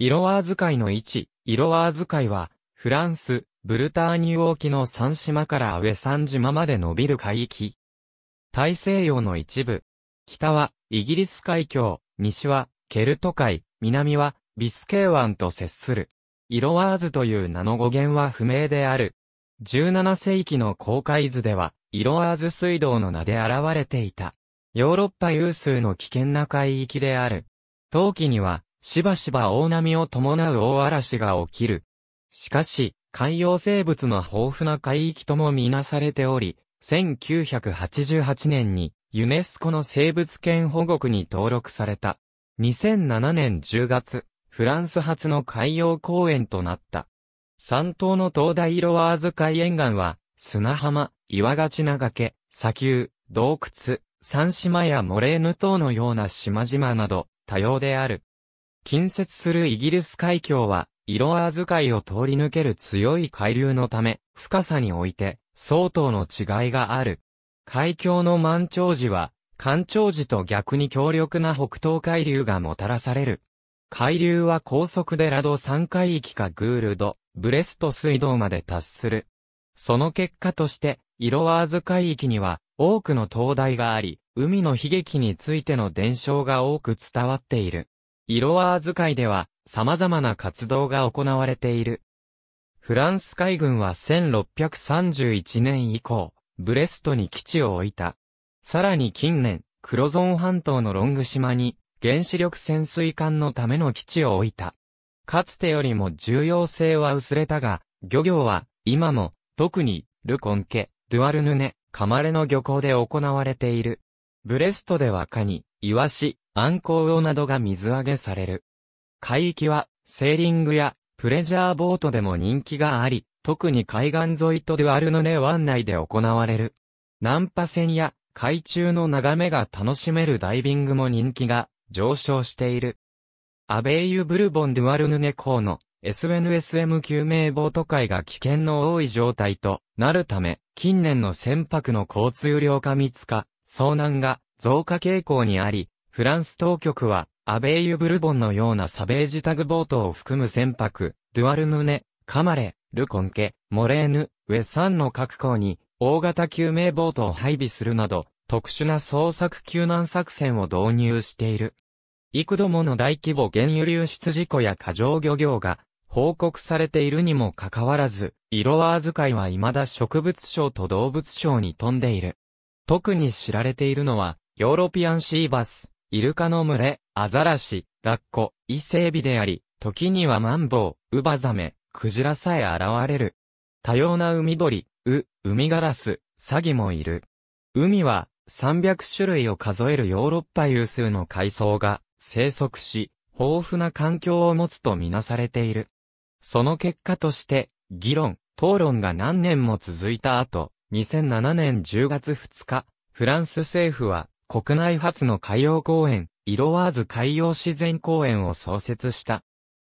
色ワーズ海の位置、色ワーズ海は、フランス、ブルターニュ沖の三島から上三島まで伸びる海域。大西洋の一部。北は、イギリス海峡、西は、ケルト海、南は、ビスケー湾と接する。イロワーズという名の語源は不明である。17世紀の航海図では、イロワーズ水道の名で現れていた。ヨーロッパ有数の危険な海域である。陶器には、しばしば大波を伴う大嵐が起きる。しかし、海洋生物の豊富な海域ともみなされており、1988年にユネスコの生物圏保護区に登録された。2007年10月、フランス初の海洋公園となった。三島の灯台色ワーズ海沿岸は、砂浜、岩がちな崖、砂丘、洞窟、三島やモレーヌ島のような島々など、多様である。近接するイギリス海峡は、色扱いを通り抜ける強い海流のため、深さにおいて、相当の違いがある。海峡の満潮時は、干潮時と逆に強力な北東海流がもたらされる。海流は高速でラド3海域かグールド、ブレスト水道まで達する。その結果として、色ワーズ海域には多くの灯台があり、海の悲劇についての伝承が多く伝わっている。色合ーズ海では様々な活動が行われている。フランス海軍は1631年以降、ブレストに基地を置いた。さらに近年、クロゾン半島のロング島に原子力潜水艦のための基地を置いた。かつてよりも重要性は薄れたが、漁業は今も特にルコン家、ドゥアルヌネ、カマレの漁港で行われている。ブレストではカニ、イワシ、アンコウオなどが水揚げされる。海域は、セーリングや、プレジャーボートでも人気があり、特に海岸沿いとデュアルヌネ湾内で行われる。ナンパ船や、海中の眺めが楽しめるダイビングも人気が上昇している。アベイユ・ブルボン・デュアルヌネ港の SNSM 救命ボート会が危険の多い状態となるため、近年の船舶の交通量化密化、遭難が増加傾向にあり、フランス当局は、アベイユ・ブルボンのようなサベージタグボートを含む船舶、ドゥアルヌネ、カマレ、ルコンケ、モレーヌ、ウェサンの各港に、大型救命ボートを配備するなど、特殊な捜索救難作戦を導入している。幾度もの大規模原油流出事故や過剰漁業が報告されているにもかかわらず、色は扱いは未だ植物省と動物省に飛んでいる。特に知られているのは、ヨーロピアンシーバス、イルカの群れ、アザラシ、ラッコ、イセエビであり、時にはマンボウ、ウバザメ、クジラさえ現れる。多様な海鳥、ウ、ウミガラス、サギもいる。海は、300種類を数えるヨーロッパ有数の海藻が生息し、豊富な環境を持つとみなされている。その結果として、議論、討論が何年も続いた後、2007年10月2日、フランス政府は、国内初の海洋公園、色ワーズ海洋自然公園を創設した。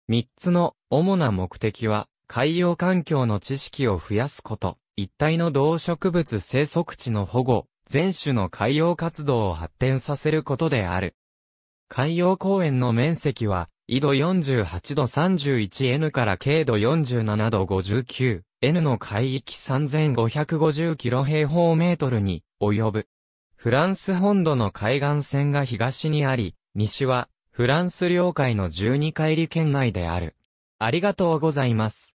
三つの主な目的は、海洋環境の知識を増やすこと、一体の動植物生息地の保護、全種の海洋活動を発展させることである。海洋公園の面積は、緯度48度 31N から経度47度 59N の海域 3550km に及ぶ。フランス本土の海岸線が東にあり、西は、フランス領海の12海里圏内である。ありがとうございます。